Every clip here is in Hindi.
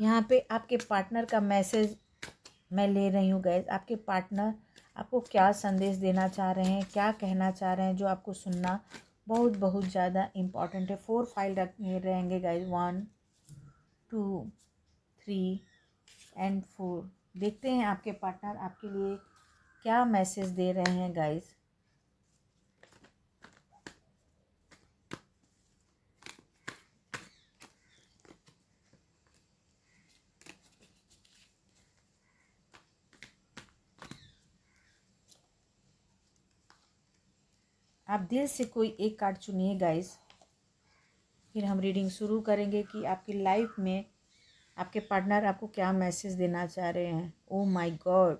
यहाँ पे आपके पार्टनर का मैसेज मैं ले रही हूँ गैस आपके पार्टनर आपको क्या संदेश देना चाह रहे हैं क्या कहना चाह रहे हैं जो आपको सुनना बहुत बहुत ज़्यादा इम्पॉर्टेंट है फोर फाइल रख रहेंगे guys one two three and four देखते हैं आपके पार्टनर आपके लिए क्या मैसेज दे रहे हैं गाइज़ आप दिल से कोई एक कार्ड चुनिए गाइस फिर हम रीडिंग शुरू करेंगे कि आपकी लाइफ में आपके पार्टनर आपको क्या मैसेज देना चाह रहे हैं ओ माय गॉड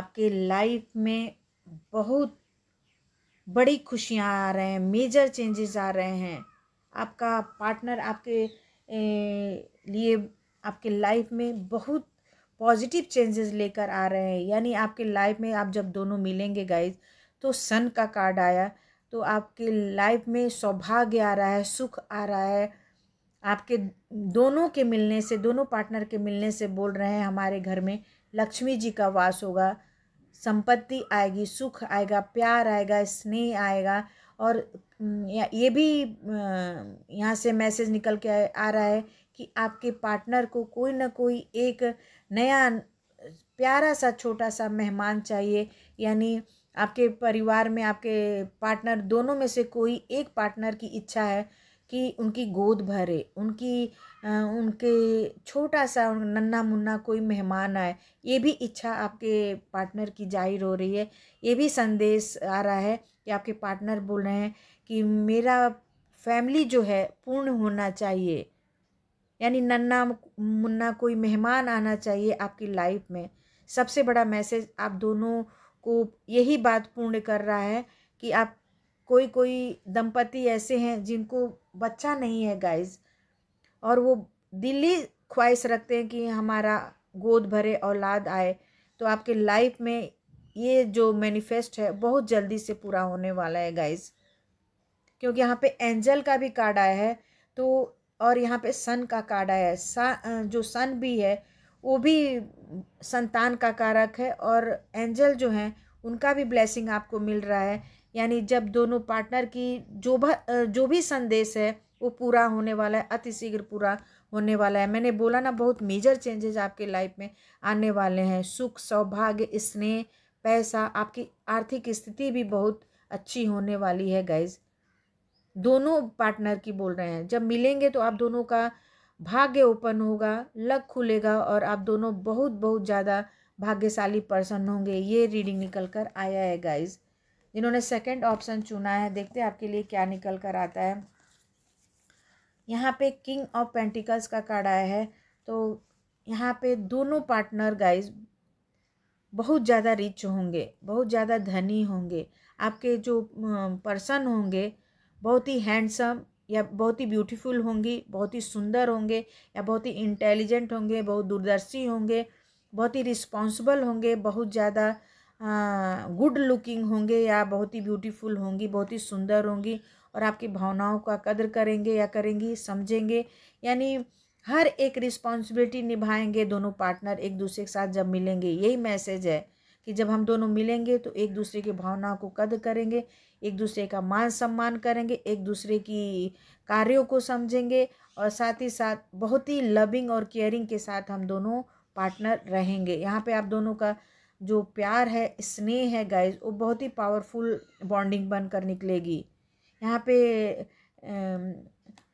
आपके लाइफ में बहुत बड़ी खुशियाँ आ रहे हैं मेजर चेंजेस आ रहे हैं आपका पार्टनर आपके ए, लिए आपके लाइफ में बहुत पॉजिटिव चेंजेस लेकर आ रहे हैं यानी आपके लाइफ में आप जब दोनों मिलेंगे गाइज तो सन का कार्ड आया तो आपके लाइफ में सौभाग्य आ रहा है सुख आ रहा है आपके दोनों के मिलने से दोनों पार्टनर के मिलने से बोल रहे हैं हमारे घर में लक्ष्मी जी का वास होगा संपत्ति आएगी सुख आएगा प्यार आएगा स्नेह आएगा और ये भी यहाँ से मैसेज निकल के आ रहा है कि आपके पार्टनर को कोई ना कोई एक नया प्यारा सा छोटा सा मेहमान चाहिए यानी आपके परिवार में आपके पार्टनर दोनों में से कोई एक पार्टनर की इच्छा है कि उनकी गोद भरे उनकी आ, उनके छोटा सा नन्ना मुन्ना कोई मेहमान आए ये भी इच्छा आपके पार्टनर की जाहिर हो रही है ये भी संदेश आ रहा है कि आपके पार्टनर बोल रहे हैं कि मेरा फैमिली जो है पूर्ण होना चाहिए यानी नन्ना मुन्ना कोई मेहमान आना चाहिए आपकी लाइफ में सबसे बड़ा मैसेज आप दोनों को यही बात पूर्ण कर रहा है कि आप कोई कोई दंपति ऐसे हैं जिनको बच्चा नहीं है गाइस और वो दिल्ली ख्वाहिश रखते हैं कि हमारा गोद भरे औलाद आए तो आपके लाइफ में ये जो मैनिफेस्ट है बहुत जल्दी से पूरा होने वाला है गाइस क्योंकि यहाँ पे एंजल का भी कार्ड आया है तो और यहाँ पे सन का कार्ड आया है सा, जो सन भी है वो भी संतान का कारक है और एंजल जो हैं उनका भी ब्लेसिंग आपको मिल रहा है यानी जब दोनों पार्टनर की जो जो भी संदेश है वो पूरा होने वाला है अतिशीघ्र पूरा होने वाला है मैंने बोला ना बहुत मेजर चेंजेज आपके लाइफ में आने वाले हैं सुख सौभाग्य स्नेह पैसा आपकी आर्थिक स्थिति भी बहुत अच्छी होने वाली है गाइज दोनों पार्टनर की बोल रहे हैं जब मिलेंगे तो आप दोनों का भाग्य ओपन होगा लक खुलेगा और आप दोनों बहुत बहुत ज़्यादा भाग्यशाली पर्सन होंगे ये रीडिंग निकल कर आया है गाइज जिन्होंने सेकंड ऑप्शन चुना है देखते हैं आपके लिए क्या निकल कर आता है यहाँ पे किंग ऑफ पेंटिकल्स का कार्ड आया है तो यहाँ पे दोनों पार्टनर गाइज बहुत ज़्यादा रिच होंगे बहुत ज़्यादा धनी होंगे आपके जो पर्सन होंगे बहुत ही हैंडसम या बहुत ही ब्यूटीफुल होंगी बहुत ही सुंदर होंगे या बहुत ही इंटेलिजेंट होंगे बहुत दूरदर्शी होंगे बहुत ही रिस्पॉन्सिबल होंगे बहुत ज़्यादा गुड लुकिंग होंगे या बहुत ही ब्यूटीफुल होंगी बहुत ही सुंदर होंगी और आपकी भावनाओं का कदर करेंगे या करेंगी समझेंगे यानी हर एक रिस्पॉन्सिबिलिटी निभाएंगे दोनों पार्टनर एक दूसरे के साथ जब मिलेंगे यही मैसेज है कि जब हम दोनों मिलेंगे तो एक दूसरे की भावनाओं को कद करेंगे एक दूसरे का मान सम्मान करेंगे एक दूसरे की कार्यों को समझेंगे और साथ ही साथ बहुत ही लविंग और केयरिंग के साथ हम दोनों पार्टनर रहेंगे यहाँ पे आप दोनों का जो प्यार है स्नेह है गाइज वो बहुत ही पावरफुल बॉन्डिंग बनकर निकलेगी यहाँ पे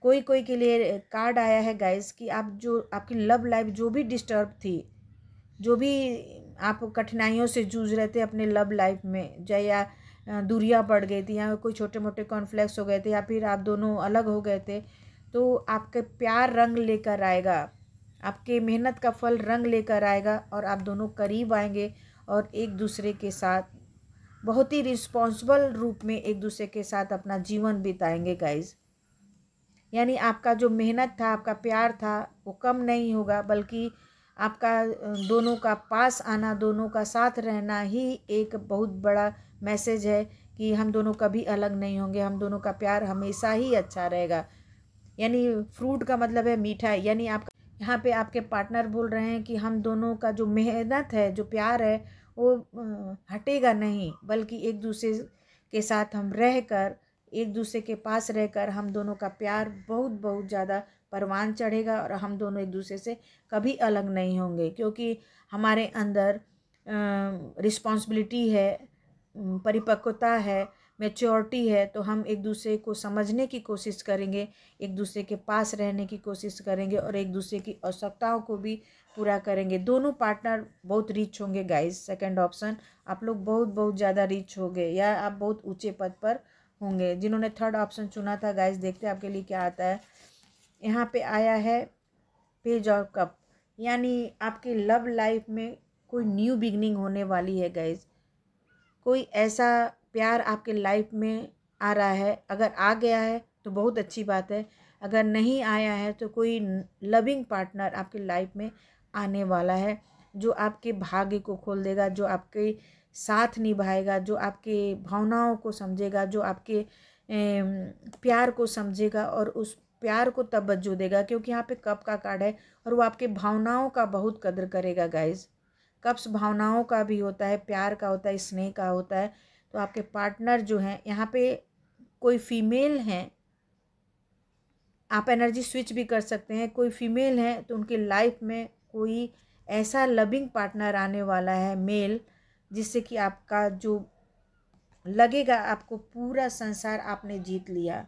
कोई कोई के लिए कार्ड आया है गाइस कि आप जो आपकी लव लाइफ जो भी डिस्टर्ब थी जो भी आप कठिनाइयों से जूझ रहे थे अपने लव लाइफ में चाहे या दूरियाँ पड़ गई थी या कोई छोटे मोटे कॉन्फ्लेक्स हो गए थे या फिर आप दोनों अलग हो गए थे तो आपके प्यार रंग लेकर आएगा आपके मेहनत का फल रंग लेकर आएगा और आप दोनों करीब आएंगे और एक दूसरे के साथ बहुत ही रिस्पॉन्सिबल रूप में एक दूसरे के साथ अपना जीवन बिताएंगे गाइज यानी आपका जो मेहनत था आपका प्यार था वो कम नहीं होगा बल्कि आपका दोनों का पास आना दोनों का साथ रहना ही एक बहुत बड़ा मैसेज है कि हम दोनों कभी अलग नहीं होंगे हम दोनों का प्यार हमेशा ही अच्छा रहेगा यानी फ्रूट का मतलब है मीठा यानी आप यहाँ पे आपके पार्टनर बोल रहे हैं कि हम दोनों का जो मेहनत है जो प्यार है वो हटेगा नहीं बल्कि एक दूसरे के साथ हम रह कर एक दूसरे के पास रहकर हम दोनों का प्यार बहुत बहुत ज़्यादा परवान चढ़ेगा और हम दोनों एक दूसरे से कभी अलग नहीं होंगे क्योंकि हमारे अंदर रिस्पॉन्सिबिलिटी है परिपक्वता है मेच्योरिटी है तो हम एक दूसरे को समझने की कोशिश करेंगे एक दूसरे के पास रहने की कोशिश करेंगे और एक दूसरे की आवश्यकताओं को भी पूरा करेंगे दोनों पार्टनर बहुत रिच होंगे गाइस सेकंड ऑप्शन आप लोग बहुत बहुत ज़्यादा रिच होंगे या आप बहुत ऊंचे पद पर होंगे जिन्होंने थर्ड ऑप्शन चुना था गाइस देखते हैं आपके लिए क्या आता है यहाँ पे आया है पेज और कप यानी आपकी लव लाइफ में कोई न्यू बिगनिंग होने वाली है गाइस कोई ऐसा प्यार आपके लाइफ में आ रहा है अगर आ गया है तो बहुत अच्छी बात है अगर नहीं आया है तो कोई लविंग पार्टनर आपके लाइफ में आने वाला है जो आपके भाग्य को खोल देगा जो आपके साथ निभाएगा जो आपके भावनाओं को समझेगा जो आपके प्यार को समझेगा और उस प्यार को तवज्जो देगा क्योंकि यहाँ पे कप का कार्ड है और वो आपके भावनाओं का बहुत कदर करेगा गाइज कप्स भावनाओं का भी होता है प्यार का होता है स्नेह का होता है तो आपके पार्टनर जो हैं यहाँ पे कोई फीमेल हैं आप एनर्जी स्विच भी कर सकते हैं कोई फीमेल हैं तो उनकी लाइफ में कोई ऐसा लविंग पार्टनर आने वाला है मेल जिससे कि आपका जो लगेगा आपको पूरा संसार आपने जीत लिया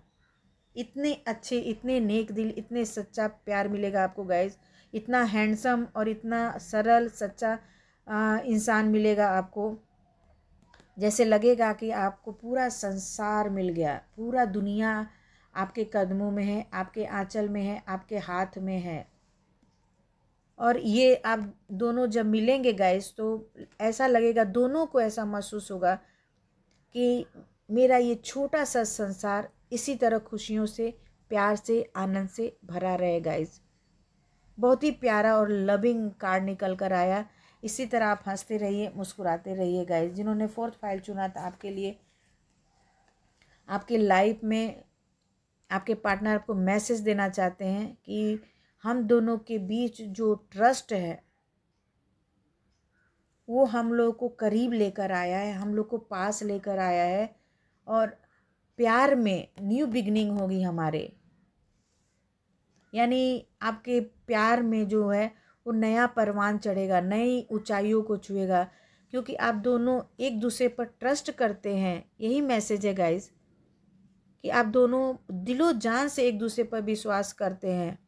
इतने अच्छे इतने नेक दिल इतने सच्चा प्यार मिलेगा आपको गाइज इतना हैंडसम और इतना सरल सच्चा इंसान मिलेगा आपको जैसे लगेगा कि आपको पूरा संसार मिल गया पूरा दुनिया आपके कदमों में है आपके आंचल में है आपके हाथ में है और ये आप दोनों जब मिलेंगे गाइस तो ऐसा लगेगा दोनों को ऐसा महसूस होगा कि मेरा ये छोटा सा संसार इसी तरह खुशियों से प्यार से आनंद से भरा रहे गाइस बहुत ही प्यारा और लविंग कार्ड निकल कर आया इसी तरह आप हंसते रहिए मुस्कुराते रहिए गाइस जिन्होंने फोर्थ फाइल चुना था आपके लिए आपके लाइफ में आपके पार्टनर आपको मैसेज देना चाहते हैं कि हम दोनों के बीच जो ट्रस्ट है वो हम लोग को करीब लेकर आया है हम लोग को पास लेकर आया है और प्यार में न्यू बिगनिंग होगी हमारे यानी आपके प्यार में जो है वो नया परवान चढ़ेगा नई ऊंचाइयों को छुएगा क्योंकि आप दोनों एक दूसरे पर ट्रस्ट करते हैं यही मैसेज है गाइज कि आप दोनों दिलो जान से एक दूसरे पर विश्वास करते हैं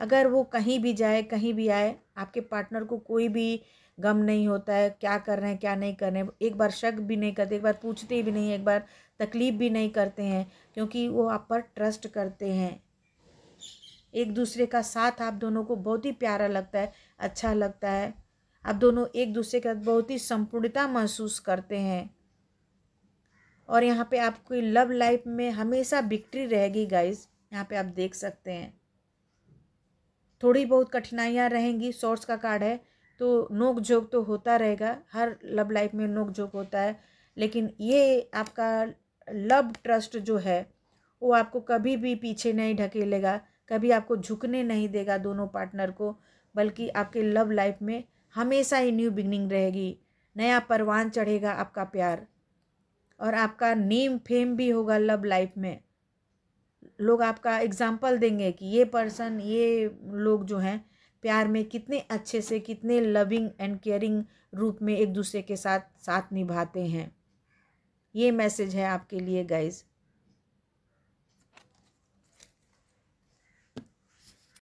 अगर वो कहीं भी जाए कहीं भी आए आपके पार्टनर को कोई भी गम नहीं होता है क्या कर रहे हैं क्या नहीं कर रहे हैं एक बार शक भी नहीं करते एक बार पूछते भी नहीं एक बार तकलीफ़ भी नहीं करते हैं क्योंकि वो आप पर ट्रस्ट करते हैं एक दूसरे का साथ आप दोनों को बहुत ही प्यारा लगता है अच्छा लगता है आप दोनों एक दूसरे के साथ बहुत ही संपूर्णता महसूस करते हैं और यहाँ पे आपकी लव लाइफ में हमेशा विक्ट्री रहेगी गाइस यहाँ पे आप देख सकते हैं थोड़ी बहुत कठिनाइयाँ रहेंगी सोर्स का कार्ड है तो नोक झोंक तो होता रहेगा हर लव लाइफ में नोक झोंक होता है लेकिन ये आपका लव ट्रस्ट जो है वो आपको कभी भी पीछे नहीं ढकेलेगा कभी आपको झुकने नहीं देगा दोनों पार्टनर को बल्कि आपके लव लाइफ में हमेशा ही न्यू बिगनिंग रहेगी नया परवान चढ़ेगा आपका प्यार और आपका नेम फेम भी होगा लव लाइफ में लोग आपका एग्ज़ाम्पल देंगे कि ये पर्सन ये लोग जो हैं प्यार में कितने अच्छे से कितने लविंग एंड केयरिंग रूप में एक दूसरे के साथ साथ निभाते हैं ये मैसेज है आपके लिए गाइज़